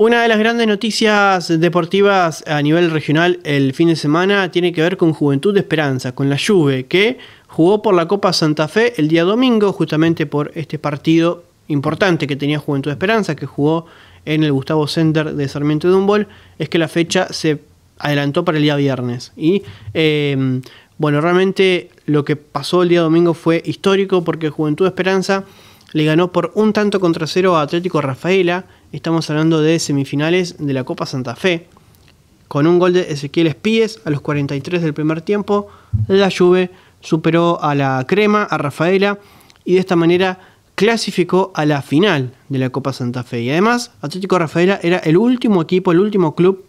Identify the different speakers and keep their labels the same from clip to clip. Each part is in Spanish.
Speaker 1: Una de las grandes noticias deportivas a nivel regional el fin de semana tiene que ver con Juventud de Esperanza, con la Juve, que jugó por la Copa Santa Fe el día domingo, justamente por este partido importante que tenía Juventud de Esperanza, que jugó en el Gustavo Center de Sarmiento de Humboldt, es que la fecha se adelantó para el día viernes. Y em, bueno, realmente lo que pasó el día domingo fue histórico porque Juventud de Esperanza le ganó por un tanto contra cero a Atlético Rafaela Estamos hablando de semifinales de la Copa Santa Fe. Con un gol de Ezequiel Espíes a los 43 del primer tiempo, la Juve superó a la Crema, a Rafaela, y de esta manera clasificó a la final de la Copa Santa Fe. Y además, Atlético Rafaela era el último equipo, el último club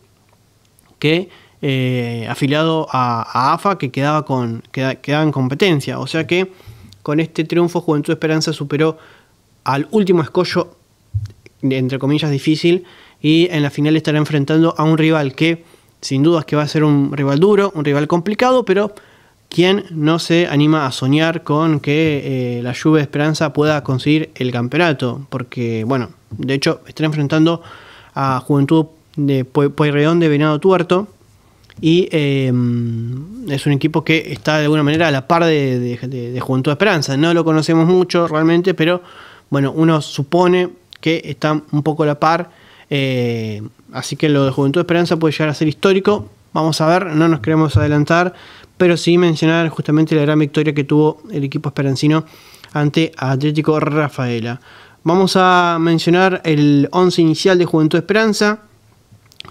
Speaker 1: que eh, afiliado a, AFA que quedaba, con, quedaba en competencia. O sea que con este triunfo Juventud Esperanza superó al último escollo entre comillas, difícil. Y en la final estará enfrentando a un rival que, sin dudas, que va a ser un rival duro, un rival complicado, pero quien no se anima a soñar con que eh, la Juve Esperanza pueda conseguir el campeonato? Porque, bueno, de hecho, está enfrentando a Juventud de Pueyrredón de Venado Tuerto. Y em, es un equipo que está de alguna manera a la par de, de, de, de Juventud Esperanza. No lo conocemos mucho realmente, pero bueno, uno supone que están un poco a la par. Eh, así que lo de Juventud Esperanza puede llegar a ser histórico. Vamos a ver, no nos queremos adelantar, pero sí mencionar justamente la gran victoria que tuvo el equipo esperancino ante Atlético Rafaela. Vamos a mencionar el 11 inicial de Juventud Esperanza.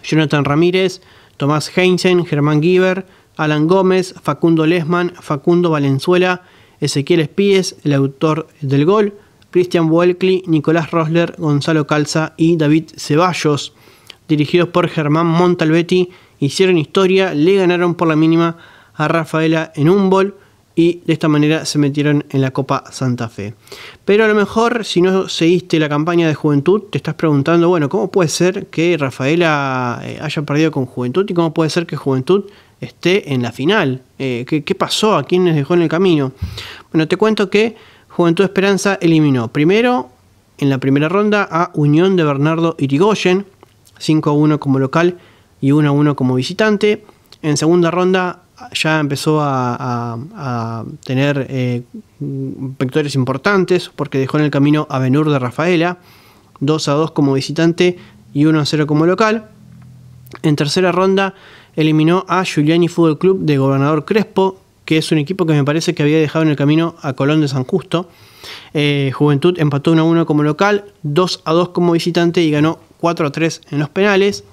Speaker 1: Jonathan Ramírez, Tomás Heinzen, Germán Giver, Alan Gómez, Facundo Lesman, Facundo Valenzuela, Ezequiel Espíes, el autor del gol, Christian Welkley, Nicolás Rosler, Gonzalo Calza y David Ceballos, dirigidos por Germán Montalbetti, hicieron historia, le ganaron por la mínima a Rafaela en un bol y de esta manera se metieron en la Copa Santa Fe. Pero a lo mejor si no seguiste la campaña de Juventud, te estás preguntando, bueno, ¿cómo puede ser que Rafaela eh, haya perdido con Juventud y cómo puede ser que Juventud esté en la final? Eh, ¿qué, ¿Qué pasó? ¿A quién les dejó en el camino? Bueno, te cuento que Juventud Esperanza eliminó primero en la primera ronda a Unión de Bernardo Irigoyen, 5 a 1 como local y 1 a 1 como visitante. En segunda ronda ya empezó a, tener eh, vectores importantes porque dejó en el camino a Benur de Rafaela, 2 a 2 como visitante y 1 a 0 como local. En tercera ronda eliminó a Giuliani Fútbol Club de Gobernador Crespo, que es un equipo que me parece que había dejado en el camino a Colón de San Justo. Eh, Juventud empató 1 1 como local, 2 2 como visitante y ganó 4 3 en los penales.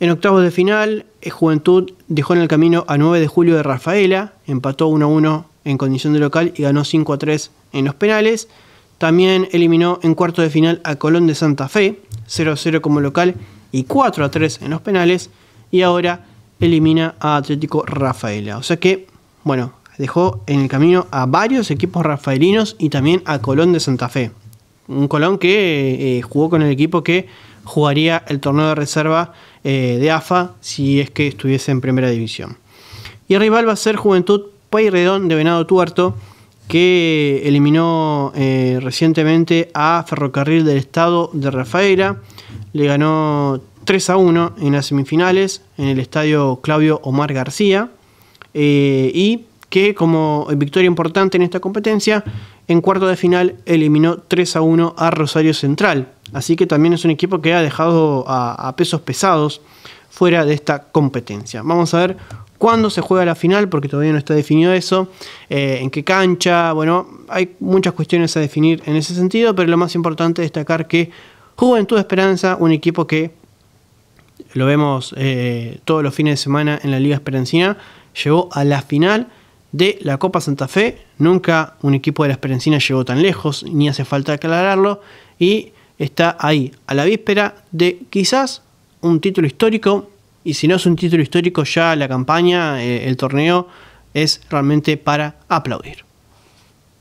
Speaker 1: En octavos de final, eh, Juventud dejó en el camino a 9 de julio de Rafaela, empató 1 1 en condición de local y ganó 5 3 en los penales. También eliminó en cuarto de final a Colón de Santa Fe, 0 0 como local y 4 3 en los penales. Y ahora elimina a Atlético Rafaela. O sea que bueno, dejó en el camino a varios equipos rafaelinos y también a Colón de Santa Fe. Un Colón que eh, eh, jugó con el equipo que jugaría el torneo de reserva eh, de AFA si es que estuviese en primera división. Y el rival va a ser Juventud Payredón de Venado Tuerto, que eliminó recientemente a Ferrocarril del Estado de Rafaela. Le ganó 3 a 1 en las semifinales en el estadio Claudio Omar García. Eh, y que como victoria importante en esta competencia, en cuarto de final eliminó 3 a 1 a Rosario Central. Así que también es un equipo que ha dejado a, pesos pesados fuera de esta competencia. Vamos a ver cuándo se juega la final, porque todavía no está definido eso, eh, en qué cancha, bueno, hay muchas cuestiones a definir en ese sentido, pero lo más importante es destacar que Juventud Esperanza, un equipo que lo vemos eh, todos los fines de semana en la Liga Esperancina, llegó a la final de la Copa Santa Fe. Nunca un equipo de la Perencinas llegó tan lejos, ni hace falta aclararlo. Y está ahí, a la víspera de quizás un título histórico. Y si no es un título histórico, ya la campaña, eh, el torneo, es realmente para aplaudir.